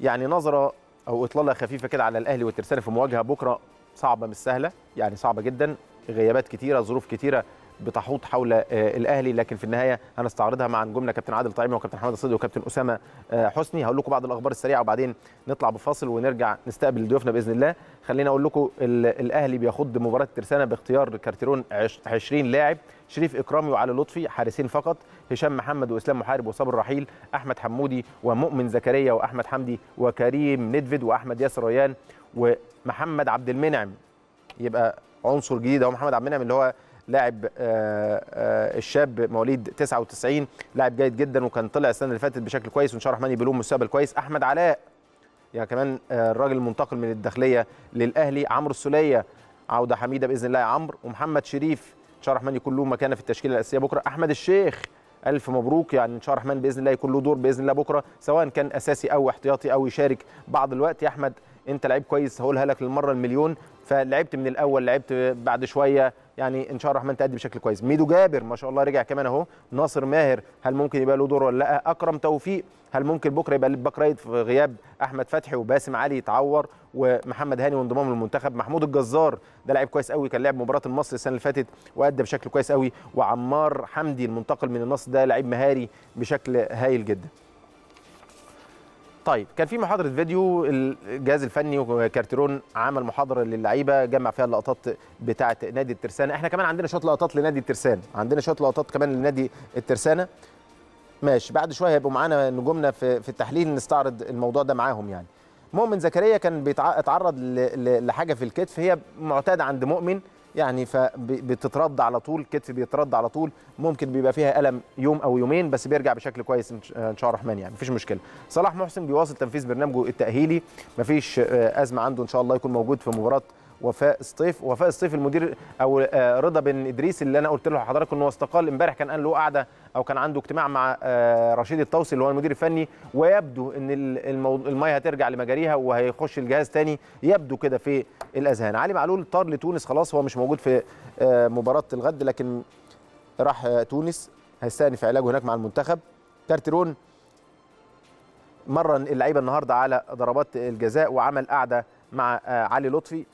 يعني نظره او اطلاله خفيفه كده على الاهلي والترسانه في مواجهه بكره صعبه مش سهله يعني صعبه جدا غيابات كتيره ظروف كتيره بتحوط حول آه، الاهلي لكن في النهايه هنستعرضها مع نجومنا كابتن عادل طعيمي وكابتن حماده صدقي وكابتن اسامه آه، حسني هقول لكم بعض الاخبار السريعه وبعدين نطلع بفاصل ونرجع نستقبل ضيوفنا باذن الله خلينا اقول لكم الاهلي بيخوض مباراه ترسانه باختيار كارتيرون 20 لاعب شريف اكرامي وعلي لطفي حارسين فقط هشام محمد واسلام محارب وصابر رحيل احمد حمودي ومؤمن زكريا واحمد حمدي وكريم ندفد واحمد ياسر ريان ومحمد عبد المنعم يبقى عنصر جديد اهو محمد عبد المنعم اللي هو لاعب آه، آه، الشاب مواليد 99 لاعب جيد جدا وكان طلع السنه اللي فاتت بشكل كويس وان شاء الله الرحمن يبلوم مستقبل كويس احمد علاء يعني كمان آه، الراجل المنتقل من الداخليه للاهلي عمرو السوليه عوده حميده باذن الله يا عمرو ومحمد شريف ان شاء الله الرحمن يكون له مكانه في التشكيله الاساسيه بكره احمد الشيخ الف مبروك يعني ان شاء الله الرحمن باذن الله يكون له دور باذن الله بكره سواء كان اساسي او احتياطي او يشارك بعض الوقت يا احمد انت لعيب كويس هقولها لك للمره المليون فلعبت من الاول لعبت بعد شويه يعني ان شاء الله الرحمن تأدي بشكل كويس ميدو جابر ما شاء الله رجع كمان اهو ناصر ماهر هل ممكن يبقى له دور ولا لا اكرم توفيق هل ممكن بكره يبقى الباك رايت في غياب احمد فتحي وباسم علي يتعور ومحمد هاني وانضمام للمنتخب محمود الجزار ده لعيب كويس قوي كان لعب مباراه النصر السنه اللي فاتت وادى بشكل كويس قوي وعمار حمدي المنتقل من النصر ده لعيب مهاري بشكل هايل جدا طيب كان في محاضره فيديو الجهاز الفني وكارتيرون عمل محاضره للعيبه جمع فيها اللقطات بتاعه نادي الترسانه احنا كمان عندنا شويه لقطات لنادي الترسانه عندنا شويه لقطات كمان لنادي الترسانه ماشي بعد شويه هيبقوا معانا نجومنا في التحليل نستعرض الموضوع ده معاهم يعني مؤمن زكريا كان بيتعرض لحاجه في الكتف هي معتاده عند مؤمن يعني فبتترد على طول كتف بيترد على طول ممكن بيبقى فيها الم يوم او يومين بس بيرجع بشكل كويس ان آه، شاء الله الرحمن يعني مفيش مشكله صلاح محسن بيواصل تنفيذ برنامجه التاهيلي مفيش آه، ازمه عنده ان شاء الله يكون موجود في مباراه وفاء الصيف وفاء الصيف المدير او آه، رضا بن ادريس اللي انا قلت له لحضرتك ان هو استقال امبارح كان قال له قاعده او كان عنده اجتماع مع آه، رشيد الطوسي اللي هو المدير الفني ويبدو ان الميه هترجع لمجاريها وهيخش الجهاز تاني يبدو كده في الاذهان علي معلول طار لتونس خلاص هو مش موجود في آه، مباراه الغد لكن راح آه، تونس هيستأنف علاجه هناك مع المنتخب كارتيرون مرن اللعيبه النهارده على ضربات الجزاء وعمل قعده مع علي لطفي